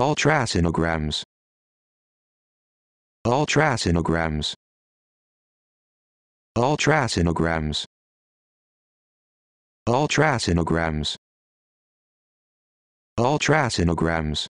ultrasinograms ultrasinograms ultrasinograms ultrasinograms ultrasinograms